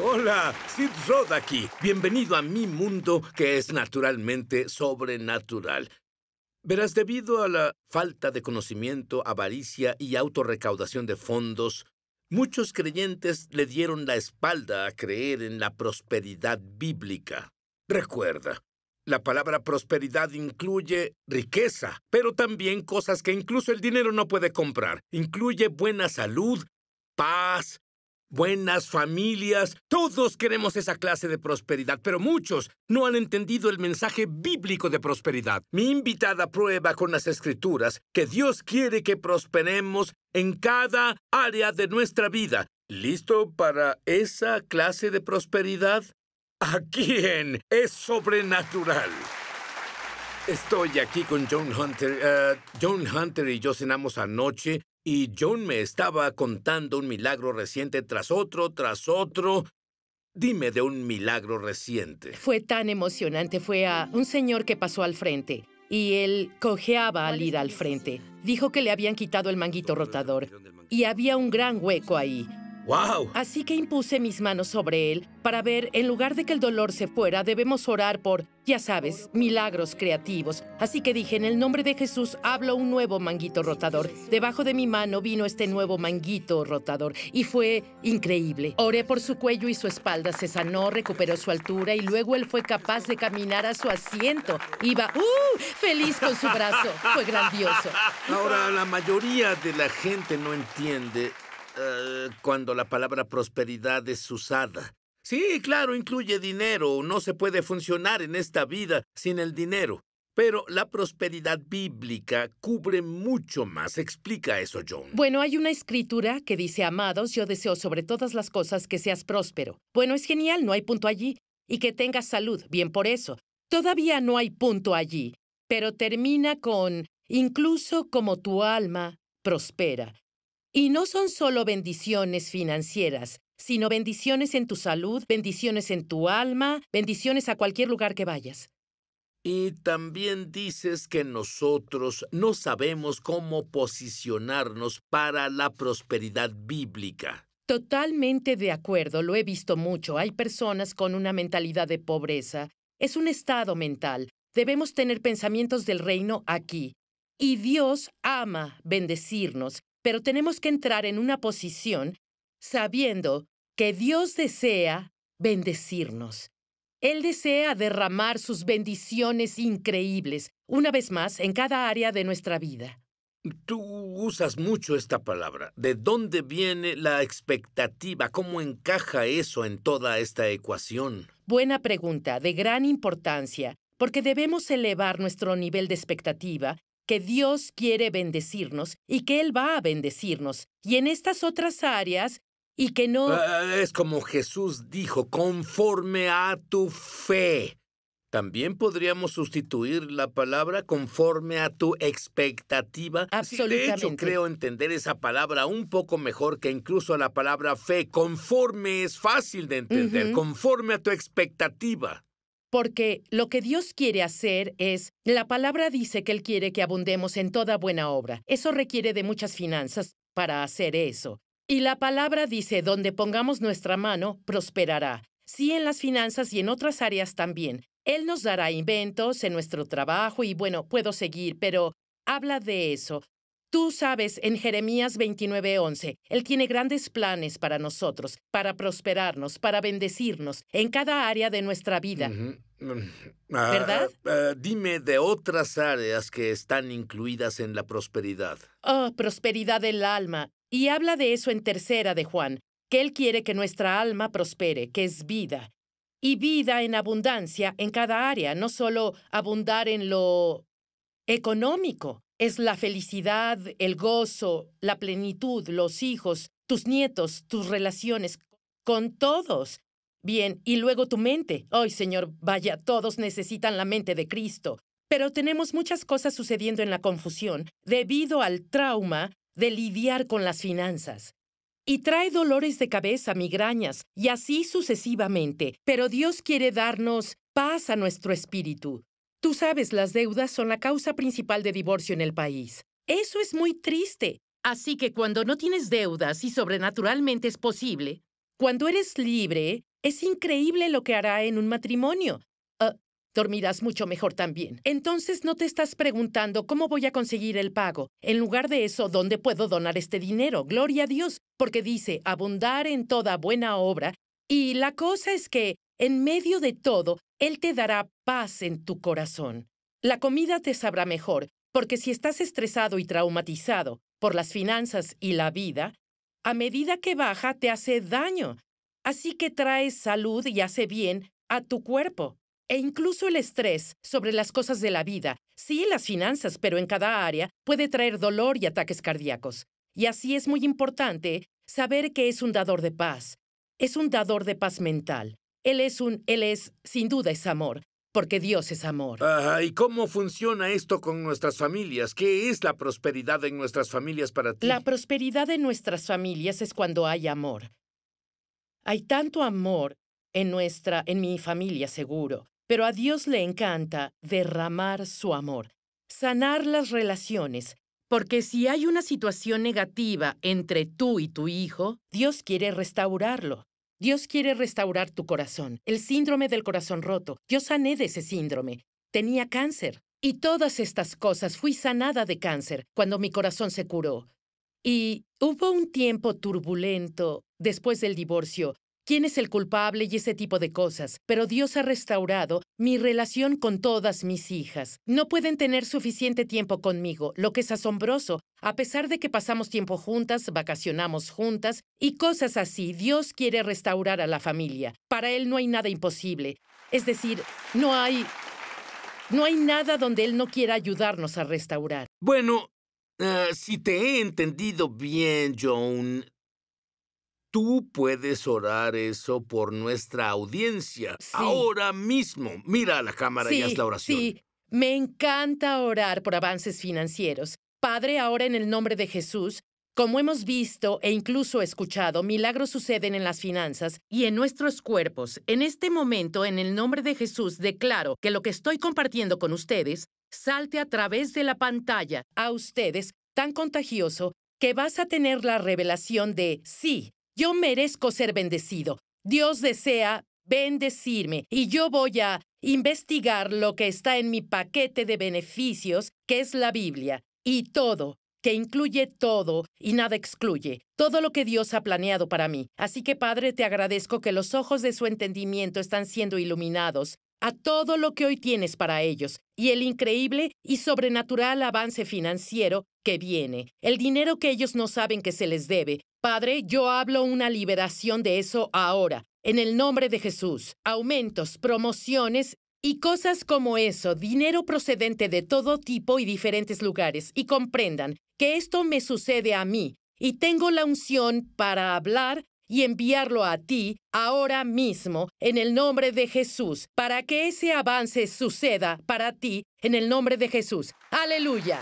Hola, Sid Roth aquí. Bienvenido a mi mundo que es naturalmente sobrenatural. Verás, debido a la falta de conocimiento, avaricia y autorrecaudación de fondos, muchos creyentes le dieron la espalda a creer en la prosperidad bíblica. Recuerda, la palabra prosperidad incluye riqueza, pero también cosas que incluso el dinero no puede comprar. Incluye buena salud, paz, buenas familias. Todos queremos esa clase de prosperidad, pero muchos no han entendido el mensaje bíblico de prosperidad. Mi invitada prueba con las escrituras que Dios quiere que prosperemos en cada área de nuestra vida. ¿Listo para esa clase de prosperidad? ¿A quién? Es sobrenatural. Estoy aquí con John Hunter. Eh, John Hunter y yo cenamos anoche y John me estaba contando un milagro reciente tras otro, tras otro. Dime de un milagro reciente. Fue tan emocionante. Fue a un señor que pasó al frente y él cojeaba al ir al frente. Dijo que le habían quitado el manguito rotador y había un gran hueco ahí. ¡Wow! Así que impuse mis manos sobre él para ver, en lugar de que el dolor se fuera, debemos orar por, ya sabes, milagros creativos. Así que dije, en el nombre de Jesús hablo un nuevo manguito rotador. Debajo de mi mano vino este nuevo manguito rotador y fue increíble. Oré por su cuello y su espalda se sanó, recuperó su altura y luego él fue capaz de caminar a su asiento. Iba, ¡uh! Feliz con su brazo. Fue grandioso. Ahora, la mayoría de la gente no entiende eh, cuando la palabra prosperidad es usada. Sí, claro, incluye dinero. No se puede funcionar en esta vida sin el dinero. Pero la prosperidad bíblica cubre mucho más. Explica eso, John. Bueno, hay una escritura que dice, amados, yo deseo sobre todas las cosas que seas próspero. Bueno, es genial, no hay punto allí. Y que tengas salud, bien por eso. Todavía no hay punto allí, pero termina con, incluso como tu alma prospera. Y no son solo bendiciones financieras, sino bendiciones en tu salud, bendiciones en tu alma, bendiciones a cualquier lugar que vayas. Y también dices que nosotros no sabemos cómo posicionarnos para la prosperidad bíblica. Totalmente de acuerdo, lo he visto mucho. Hay personas con una mentalidad de pobreza. Es un estado mental. Debemos tener pensamientos del reino aquí. Y Dios ama bendecirnos pero tenemos que entrar en una posición sabiendo que Dios desea bendecirnos. Él desea derramar sus bendiciones increíbles, una vez más, en cada área de nuestra vida. Tú usas mucho esta palabra. ¿De dónde viene la expectativa? ¿Cómo encaja eso en toda esta ecuación? Buena pregunta, de gran importancia, porque debemos elevar nuestro nivel de expectativa que Dios quiere bendecirnos y que Él va a bendecirnos. Y en estas otras áreas, y que no... Ah, es como Jesús dijo, conforme a tu fe. También podríamos sustituir la palabra conforme a tu expectativa. Absolutamente. de hecho, creo entender esa palabra un poco mejor que incluso la palabra fe. Conforme es fácil de entender, conforme a tu expectativa porque lo que Dios quiere hacer es, la palabra dice que Él quiere que abundemos en toda buena obra. Eso requiere de muchas finanzas para hacer eso. Y la palabra dice, donde pongamos nuestra mano, prosperará. Sí en las finanzas y en otras áreas también. Él nos dará inventos en nuestro trabajo y bueno, puedo seguir, pero habla de eso. Tú sabes en Jeremías 29:11, Él tiene grandes planes para nosotros, para prosperarnos, para bendecirnos en cada área de nuestra vida. Mm, ¿Verdad? Ah, ah, ah, dime de otras áreas que están incluidas en la prosperidad. Oh, prosperidad del alma. Y habla de eso en tercera de Juan, que Él quiere que nuestra alma prospere, que es vida. Y vida en abundancia en cada área, no solo abundar en lo económico, es la felicidad, el gozo, la plenitud, los hijos, tus nietos, tus relaciones, con todos. Bien, y luego tu mente. Ay, Señor, vaya, todos necesitan la mente de Cristo. Pero tenemos muchas cosas sucediendo en la confusión debido al trauma de lidiar con las finanzas. Y trae dolores de cabeza, migrañas, y así sucesivamente. Pero Dios quiere darnos paz a nuestro espíritu. Tú sabes, las deudas son la causa principal de divorcio en el país. Eso es muy triste. Así que cuando no tienes deudas y sobrenaturalmente es posible, cuando eres libre, es increíble lo que hará en un matrimonio. Ah, dormirás mucho mejor también. Entonces no te estás preguntando cómo voy a conseguir el pago. En lugar de eso, ¿dónde puedo donar este dinero? Gloria a Dios, porque dice abundar en toda buena obra. Y la cosa es que en medio de todo, Él te dará paz en tu corazón. La comida te sabrá mejor, porque si estás estresado y traumatizado por las finanzas y la vida, a medida que baja te hace daño. Así que trae salud y hace bien a tu cuerpo. E incluso el estrés sobre las cosas de la vida, sí las finanzas, pero en cada área, puede traer dolor y ataques cardíacos. Y así es muy importante saber que es un dador de paz. Es un dador de paz mental. Él es un, Él es, sin duda es amor, porque Dios es amor. ¿y cómo funciona esto con nuestras familias? ¿Qué es la prosperidad en nuestras familias para ti? La prosperidad en nuestras familias es cuando hay amor. Hay tanto amor en nuestra, en mi familia seguro, pero a Dios le encanta derramar su amor, sanar las relaciones, porque si hay una situación negativa entre tú y tu hijo, Dios quiere restaurarlo. Dios quiere restaurar tu corazón, el síndrome del corazón roto. Yo sané de ese síndrome. Tenía cáncer. Y todas estas cosas fui sanada de cáncer cuando mi corazón se curó. Y hubo un tiempo turbulento después del divorcio. ¿Quién es el culpable y ese tipo de cosas? Pero Dios ha restaurado mi relación con todas mis hijas. No pueden tener suficiente tiempo conmigo, lo que es asombroso. A pesar de que pasamos tiempo juntas, vacacionamos juntas y cosas así, Dios quiere restaurar a la familia. Para Él no hay nada imposible. Es decir, no hay... No hay nada donde Él no quiera ayudarnos a restaurar. Bueno, ah, si te he entendido bien, Joan, tú puedes orar eso por nuestra audiencia ahora mismo. Mira a la cámara y haz la oración. Sí, me encanta orar por avances financieros. Padre, ahora en el nombre de Jesús, como hemos visto e incluso escuchado, milagros suceden en las finanzas y en nuestros cuerpos. En este momento, en el nombre de Jesús, declaro que lo que estoy compartiendo con ustedes salte a través de la pantalla a ustedes tan contagioso que vas a tener la revelación de sí, yo merezco ser bendecido. Dios desea bendecirme y yo voy a investigar lo que está en mi paquete de beneficios, que es la Biblia, y todo, que incluye todo y nada excluye, todo lo que Dios ha planeado para mí. Así que Padre, te agradezco que los ojos de su entendimiento están siendo iluminados a todo lo que hoy tienes para ellos y el increíble y sobrenatural avance financiero que viene, el dinero que ellos no saben que se les debe, Padre, yo hablo una liberación de eso ahora, en el nombre de Jesús. Aumentos, promociones y cosas como eso, dinero procedente de todo tipo y diferentes lugares. Y comprendan que esto me sucede a mí y tengo la unción para hablar y enviarlo a ti ahora mismo en el nombre de Jesús, para que ese avance suceda para ti en el nombre de Jesús. Aleluya.